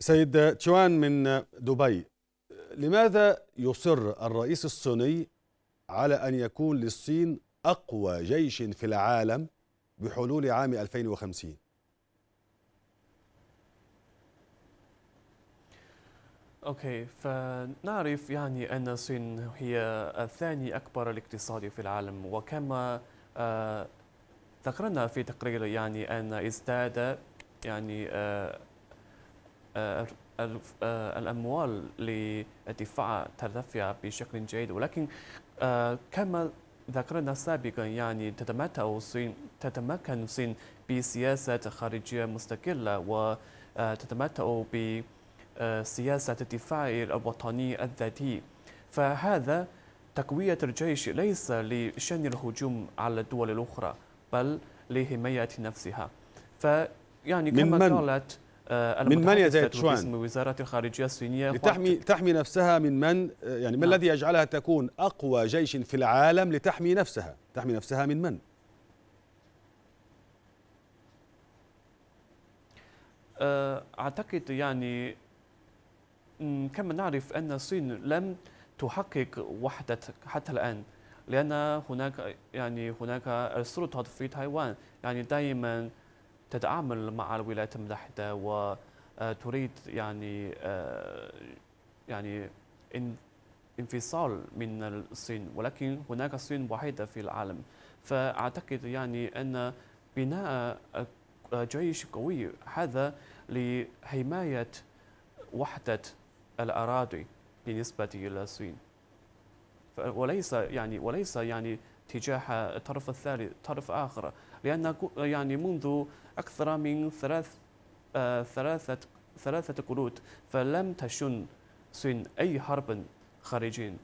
سيد تشوان من دبي لماذا يصر الرئيس الصيني على أن يكون للصين أقوى جيش في العالم بحلول عام 2050 اوكي فنعرف يعني ان الصين هي الثاني اكبر الاقتصاد في العالم وكما آه، ذكرنا في تقرير يعني ان ازداد يعني آه، الأموال للدفاع ترتفع بشكل جيد ولكن آه، كما ذكرنا سابقا يعني تتمتع الصين تتمكن الصين بسياسة خارجية مستقلة وتتمتع آه، بسياسة آه، الدفاع الوطني الذاتي فهذا تقوية الجيش ليس لشن الهجوم على الدول الأخرى بل لحماية نفسها فيعني كما قالت آه، من من يا تشوان وزارة الخارجية الصينية لتحمي تحمي نفسها من من آه، يعني ما نعم. الذي يجعلها تكون أقوى جيش في العالم لتحمي نفسها تحمي نفسها من من آه، أعتقد يعني كما نعرف أن الصين لم تحقق وحدة حتى الآن لأن هناك يعني هناك السلطات في تايوان يعني دائما تتعامل مع الولايات المتحده وتريد آه، يعني آه، يعني انفصال من الصين ولكن هناك الصين وحيده في العالم فاعتقد يعني ان بناء آه، جيش قوي هذا لحمايه وحده الاراضي بالنسبه إلى الصين وليس يعني وليس يعني تجاه الطرف الثالث طرف آخر لأن يعني منذ أكثر من ثلاث آه، ثلاثة ثلاثة قرود فلم تشن سن أي حرب خارجيا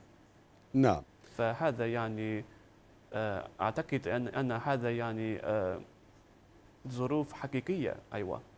نعم فهذا يعني آه، أعتقد أن أن هذا يعني آه، ظروف حقيقية أيوة